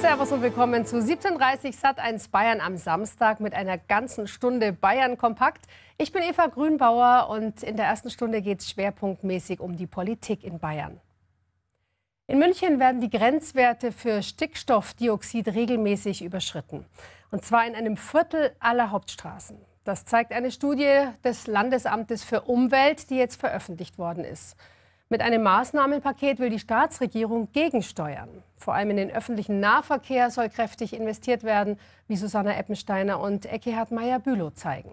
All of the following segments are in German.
Servus und willkommen zu 17.30 Sat1 Bayern am Samstag mit einer ganzen Stunde Bayern kompakt. Ich bin Eva Grünbauer und in der ersten Stunde geht es schwerpunktmäßig um die Politik in Bayern. In München werden die Grenzwerte für Stickstoffdioxid regelmäßig überschritten. Und zwar in einem Viertel aller Hauptstraßen. Das zeigt eine Studie des Landesamtes für Umwelt, die jetzt veröffentlicht worden ist. Mit einem Maßnahmenpaket will die Staatsregierung gegensteuern. Vor allem in den öffentlichen Nahverkehr soll kräftig investiert werden, wie Susanna Eppensteiner und Eckehard Meyer-Bülow zeigen.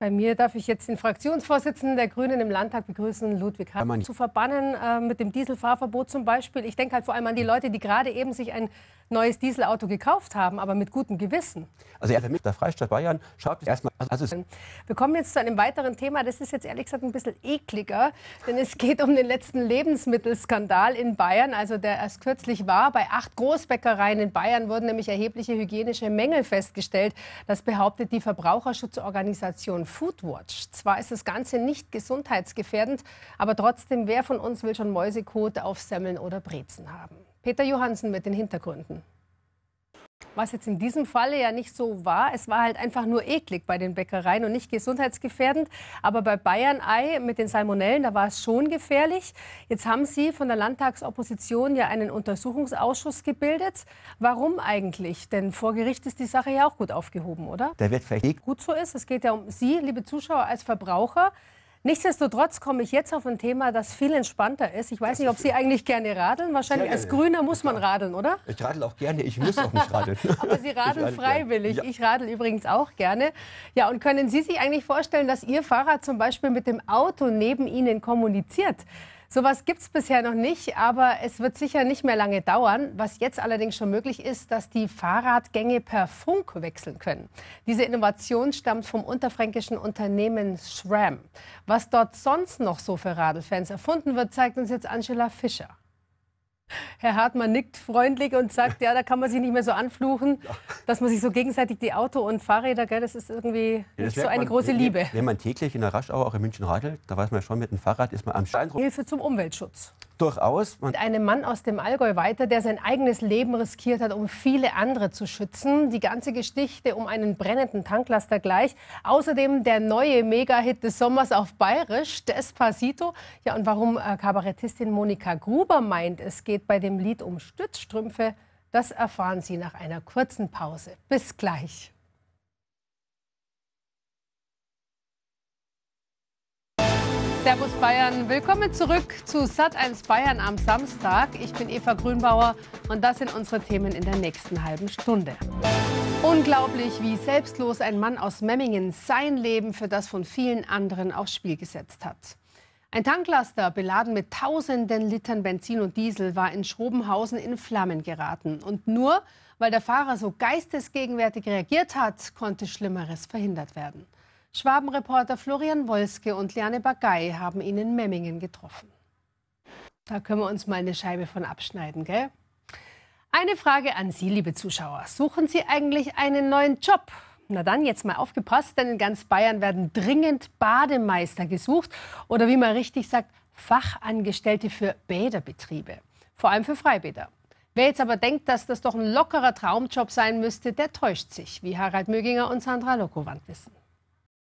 Bei mir darf ich jetzt den Fraktionsvorsitzenden der Grünen im Landtag begrüßen, Ludwig Hartmann, Zu verbannen äh, mit dem Dieselfahrverbot zum Beispiel. Ich denke halt vor allem an die hm. Leute, die gerade eben sich ein neues Dieselauto gekauft haben, aber mit gutem Gewissen. Also er ja, der Freistaat Bayern schaut erstmal. Also Wir kommen jetzt zu einem weiteren Thema. Das ist jetzt ehrlich gesagt ein bisschen ekliger, denn es geht um den letzten Lebensmittelskandal in Bayern, also der erst kürzlich war. Bei acht Großbäckereien in Bayern wurden nämlich erhebliche hygienische Mängel festgestellt. Das behauptet die Verbraucherschutzorganisation Foodwatch. Zwar ist das Ganze nicht gesundheitsgefährdend, aber trotzdem, wer von uns will schon Mäusekot auf Semmeln oder Brezen haben? Peter Johansen mit den Hintergründen was jetzt in diesem Falle ja nicht so war. Es war halt einfach nur eklig bei den Bäckereien und nicht gesundheitsgefährdend. Aber bei Bayern Ei mit den Salmonellen, da war es schon gefährlich. Jetzt haben Sie von der Landtagsopposition ja einen Untersuchungsausschuss gebildet. Warum eigentlich? Denn vor Gericht ist die Sache ja auch gut aufgehoben, oder? Der wird vielleicht gut so ist. Es geht ja um Sie, liebe Zuschauer, als Verbraucher. Nichtsdestotrotz komme ich jetzt auf ein Thema, das viel entspannter ist. Ich weiß nicht, ob Sie eigentlich gerne radeln. Wahrscheinlich als Grüner muss man radeln, oder? Ich radel auch gerne. Ich muss auch nicht radeln. Aber Sie radeln radel freiwillig. Ja. Ich radel übrigens auch gerne. Ja, und können Sie sich eigentlich vorstellen, dass Ihr Fahrrad zum Beispiel mit dem Auto neben Ihnen kommuniziert? Sowas gibt es bisher noch nicht, aber es wird sicher nicht mehr lange dauern. Was jetzt allerdings schon möglich ist, dass die Fahrradgänge per Funk wechseln können. Diese Innovation stammt vom unterfränkischen Unternehmen SRAM. Was dort sonst noch so für Radelfans erfunden wird, zeigt uns jetzt Angela Fischer. Herr Hartmann nickt freundlich und sagt, ja, da kann man sich nicht mehr so anfluchen, dass man sich so gegenseitig die Auto und Fahrräder, gell, das ist irgendwie ja, das so eine man, große Liebe. Wenn man täglich in der Raschau, auch in München radelt, da weiß man ja schon, mit dem Fahrrad ist man am Stein Hilfe zum Umweltschutz. Durchaus. Und einem Mann aus dem Allgäu weiter, der sein eigenes Leben riskiert hat, um viele andere zu schützen. Die ganze Geschichte um einen brennenden Tanklaster gleich. Außerdem der neue Mega-Hit des Sommers auf Bayerisch, Despacito. Ja, und warum äh, Kabarettistin Monika Gruber meint, es geht bei dem Lied um Stützstrümpfe, das erfahren Sie nach einer kurzen Pause. Bis gleich. Servus Bayern, willkommen zurück zu Sat1 Bayern am Samstag. Ich bin Eva Grünbauer und das sind unsere Themen in der nächsten halben Stunde. Unglaublich, wie selbstlos ein Mann aus Memmingen sein Leben für das von vielen anderen aufs Spiel gesetzt hat. Ein Tanklaster beladen mit tausenden Litern Benzin und Diesel war in Schrobenhausen in Flammen geraten. Und nur weil der Fahrer so geistesgegenwärtig reagiert hat, konnte Schlimmeres verhindert werden. Schwabenreporter Florian Wolske und Liane Bagay haben ihn in Memmingen getroffen. Da können wir uns mal eine Scheibe von abschneiden, gell? Eine Frage an Sie, liebe Zuschauer. Suchen Sie eigentlich einen neuen Job? Na dann, jetzt mal aufgepasst, denn in ganz Bayern werden dringend Bademeister gesucht oder wie man richtig sagt, Fachangestellte für Bäderbetriebe, vor allem für Freibäder. Wer jetzt aber denkt, dass das doch ein lockerer Traumjob sein müsste, der täuscht sich, wie Harald Möginger und Sandra Lokowand wissen.